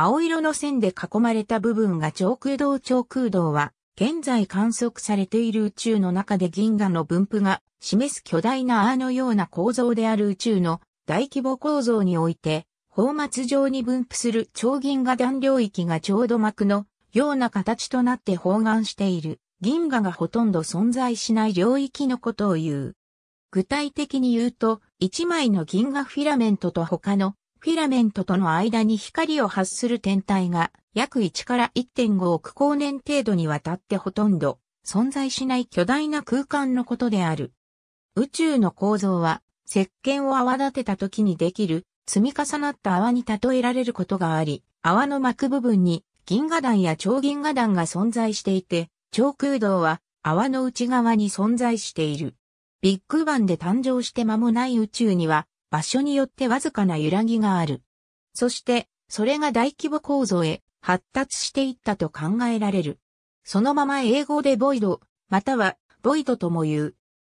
青色の線で囲まれた部分が超空洞超空洞は、現在観測されている宇宙の中で銀河の分布が示す巨大なアーのような構造である宇宙の大規模構造において、放末状に分布する超銀河団領域がちょうど膜のような形となって包含している銀河がほとんど存在しない領域のことを言う。具体的に言うと、一枚の銀河フィラメントと他のフィラメントとの間に光を発する天体が約1から1.5億光年程度にわたってほとんど存在しない巨大な空間のことである。宇宙の構造は石鹸を泡立てた時にできる積み重なった泡に例えられることがあり、泡の膜部分に銀河団や超銀河団が存在していて、超空洞は泡の内側に存在している。ビッグバンで誕生して間もない宇宙には場所によってわずかな揺らぎがある。そして、それが大規模構造へ発達していったと考えられる。そのまま英語でボイド、またはボイドとも言う。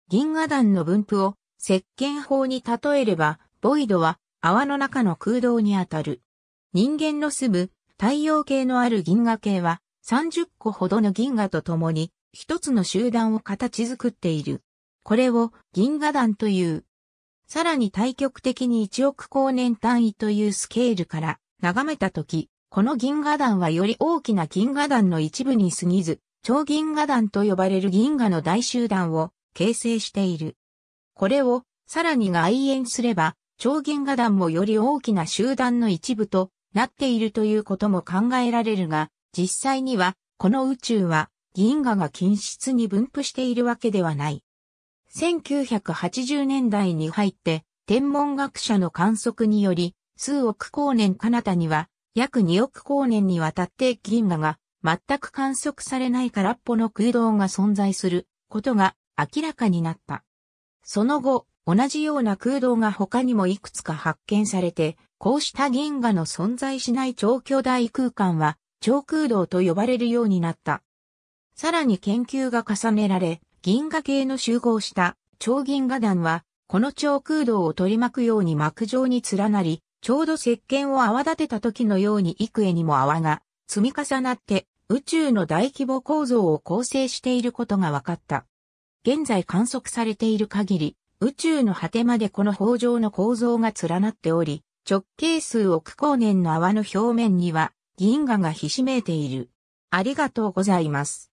銀河団の分布を石鹸法に例えれば、ボイドは泡の中の空洞にあたる。人間の住む太陽系のある銀河系は30個ほどの銀河と共に一つの集団を形作っている。これを銀河団という。さらに対極的に1億光年単位というスケールから眺めたとき、この銀河団はより大きな銀河団の一部に過ぎず、超銀河団と呼ばれる銀河の大集団を形成している。これをさらに外縁すれば、超銀河団もより大きな集団の一部となっているということも考えられるが、実際にはこの宇宙は銀河が均質に分布しているわけではない。1980年代に入って、天文学者の観測により、数億光年彼方には、約2億光年にわたって銀河が全く観測されない空っぽの空洞が存在することが明らかになった。その後、同じような空洞が他にもいくつか発見されて、こうした銀河の存在しない超巨大空間は、超空洞と呼ばれるようになった。さらに研究が重ねられ、銀河系の集合した超銀河団は、この超空洞を取り巻くように膜状に連なり、ちょうど石鹸を泡立てた時のように幾重にも泡が積み重なって宇宙の大規模構造を構成していることが分かった。現在観測されている限り、宇宙の果てまでこの方状の構造が連なっており、直径数億光年の泡の表面には銀河がひしめいている。ありがとうございます。